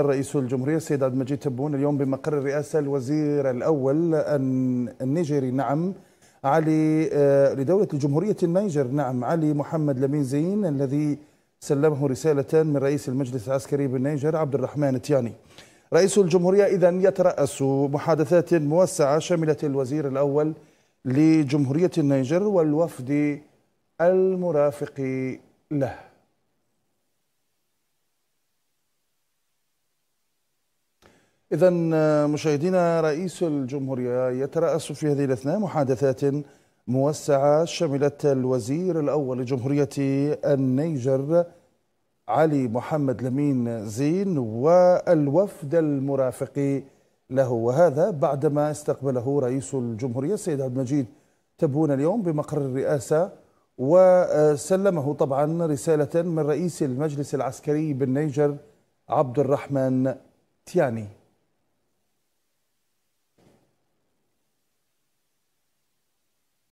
الرئيس الجمهورية السيد عبد المجيد تبون اليوم بمقر الرئاسة الوزير الأول النيجيري نعم علي آه، لدولة الجمهورية النيجر نعم علي محمد لمين زين الذي سلمه رسالة من رئيس المجلس العسكري بالنيجر عبد الرحمن تياني رئيس الجمهورية إذا يترأس محادثات موسعة شملت الوزير الأول لجمهورية النيجر والوفد المرافق له إذا آه، مشاهدينا رئيس الجمهورية يترأس في هذه الأثناء محادثات موسعة شملت الوزير الأول لجمهورية النيجر علي محمد لمين زين والوفد المرافق له وهذا بعدما استقبله رئيس الجمهورية السيد عبد المجيد تبون اليوم بمقر الرئاسة وسلمه طبعا رسالة من رئيس المجلس العسكري بالنيجر عبد الرحمن تياني